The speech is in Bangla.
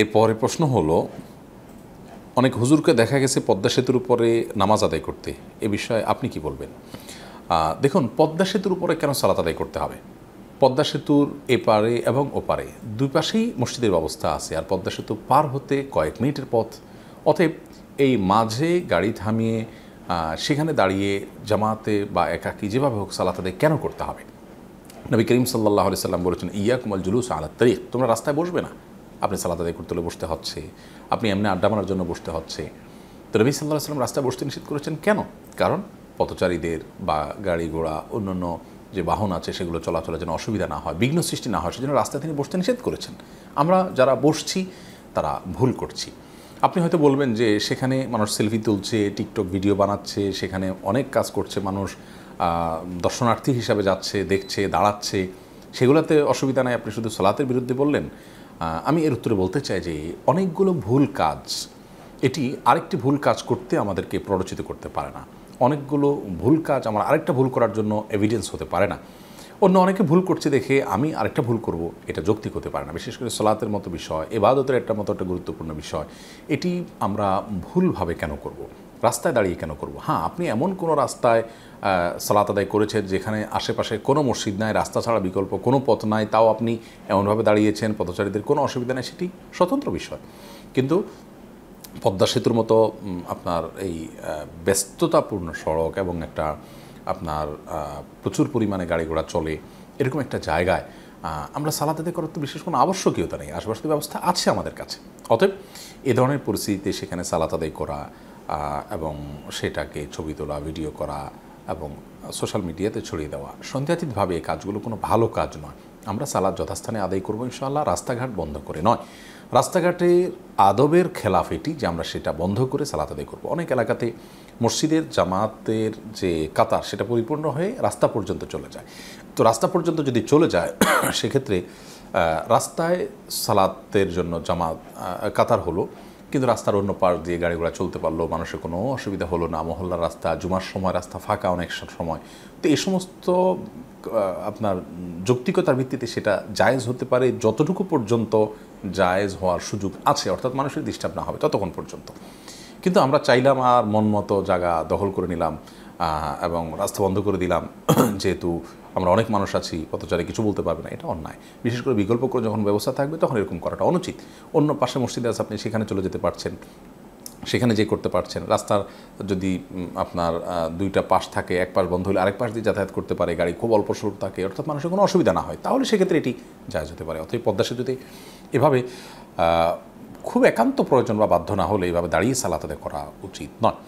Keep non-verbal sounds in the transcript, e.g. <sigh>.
এরপরে প্রশ্ন হলো অনেক হুজুরকে দেখা গেছে পদ্মা সেতুর উপরে নামাজ আদায় করতে এ বিষয়ে আপনি কি বলবেন দেখুন পদ্মা সেতুর উপরে কেন সালাত আদায় করতে হবে পদ্মা সেতুর এপারে এবং ওপারে দুই পাশেই মসজিদের ব্যবস্থা আছে আর পদ্মা সেতু পার হতে কয়েক মিনিটের পথ অতএব এই মাঝে গাড়ি থামিয়ে সেখানে দাঁড়িয়ে জামাতে বা একাকি যেভাবে হোক সালাত আদায় কেন করতে হবে নবী করিম সাল্লাহ সাল্লাম বলেছেন ইয়া কুমল জুলুস আলাত তরিক তোমরা রাস্তায় বসবে না আপনি সালাদ আদায় করতে হলে বসতে হচ্ছে আপনি এমনি আড্ডা মারার জন্য বসতে হচ্ছে তো রবি সাল্লাহ সাল্লাম রাস্তায় বসতে নিষেধ করেছেন কেন কারণ পথচারীদের বা গাড়ি ঘোড়া অন্যান্য যে বাহন আছে সেগুলো চলাচলের যেন অসুবিধা না হয় বিঘ্ন সৃষ্টি না হয় সেজন্য রাস্তায় তিনি বসতে নিষেধ করেছেন আমরা যারা বসছি তারা ভুল করছি আপনি হয়তো বলবেন যে সেখানে মানুষ সেলফি তুলছে টিকটক ভিডিও বানাচ্ছে সেখানে অনেক কাজ করছে মানুষ দর্শনার্থী হিসাবে যাচ্ছে দেখছে দাঁড়াচ্ছে সেগুলোতে অসুবিধা নাই আপনি শুধু সলাতের বিরুদ্ধে বললেন আমি এর উত্তরে বলতে চাই যে অনেকগুলো ভুল কাজ এটি আরেকটি ভুল কাজ করতে আমাদেরকে প্ররোচিত করতে পারে না অনেকগুলো ভুল কাজ আমার আরেকটা ভুল করার জন্য এভিডেন্স হতে পারে না অন্য অনেকে ভুল করছে দেখে আমি আরেকটা ভুল করব এটা যৌক্তিক হতে পারে না বিশেষ করে সলাতের মতো বিষয় এবাদতের একটা মতো একটা গুরুত্বপূর্ণ বিষয় এটি আমরা ভুলভাবে কেন করব। রাস্তায় দাঁড়িয়ে কেন করব হ্যাঁ আপনি এমন কোনো রাস্তায় সালাত আদায় করেছেন যেখানে আশেপাশে কোনো মসজিদ নাই রাস্তা ছাড়া বিকল্প কোনো পথ নাই তাও আপনি এমনভাবে দাঁড়িয়েছেন পথচারীদের কোনো অসুবিধা নেই সেটি স্বতন্ত্র বিষয় কিন্তু পদ্মা সেতুর মতো আপনার এই ব্যস্ততাপূর্ণ সড়ক এবং একটা আপনার প্রচুর পরিমাণে গাড়ি ঘোড়া চলে এরকম একটা জায়গায় আমরা সালাদ আদায় করার তো বিশেষ কোনো আবশ্যকীয়তা নেই আশেপাশের ব্যবস্থা আছে আমাদের কাছে অতএব এ ধরনের পরিস্থিতিতে সেখানে সালাত আদায় করা এবং সেটাকে ছবি তোলা ভিডিও করা এবং সোশ্যাল মিডিয়াতে ছড়িয়ে দেওয়া সন্ধ্যাতীতভাবে এই কাজগুলো কোনো ভালো কাজ নয় আমরা সালাদ যথাস্থানে আদায় করবো ইনশাআল্লাহ রাস্তাঘাট বন্ধ করে নয় রাস্তাঘাটে আদবের খেলাফ এটি যে আমরা সেটা বন্ধ করে সালাত আদায় করবো অনেক এলাকাতে মসজিদের জামাতের যে কাতার সেটা পরিপূর্ণ হয়ে রাস্তা পর্যন্ত চলে যায় তো রাস্তা পর্যন্ত যদি চলে যায় সেক্ষেত্রে রাস্তায় সালাতের জন্য জামাত কাতার হলো কিন্তু রাস্তার অন্য পাশ দিয়ে গাড়ি ঘোড়া চলতে পারলো মানুষের কোনো অসুবিধা হলো না মহল্লার রাস্তা জুমার সময় রাস্তা ফাঁকা অনেক সময় তো এই সমস্ত আপনার যৌক্তিকতার ভিত্তিতে সেটা জায়েজ হতে পারে যতটুকু পর্যন্ত জায়েজ হওয়ার সুযোগ আছে অর্থাৎ মানুষের ডিস্টার্ব না হবে ততক্ষণ পর্যন্ত কিন্তু আমরা চাইলাম আর মন মতো জায়গা দখল করে নিলাম এবং রাস্তা বন্ধ করে দিলাম <clears throat> যেহেতু আমরা অনেক মানুষ আছি পথচারে কিছু বলতে পারবে না এটা অন্যায় বিশেষ করে বিকল্প করে যখন ব্যবস্থা থাকবে তখন এরকম করাটা অনুচিত অন্য পাশে মসজিদে আছে আপনি সেখানে চলে যেতে পারছেন সেখানে যে করতে পারছেন রাস্তার যদি আপনার দুইটা পাশ থাকে এক পাশ বন্ধ হলে আরেক পাশ দিয়ে যাতায়াত করতে পারে গাড়ি খুব অল্প স্বল্প থাকে অর্থাৎ মানুষের কোনো অসুবিধা না হয় তাহলে সেক্ষেত্রে এটি যায় যেতে পারে অতএব পদ্মা যদি এভাবে খুব একান্ত প্রয়োজন বা বাধ্য না হলে এভাবে দাঁড়িয়ে সালাতাতে করা উচিত নয়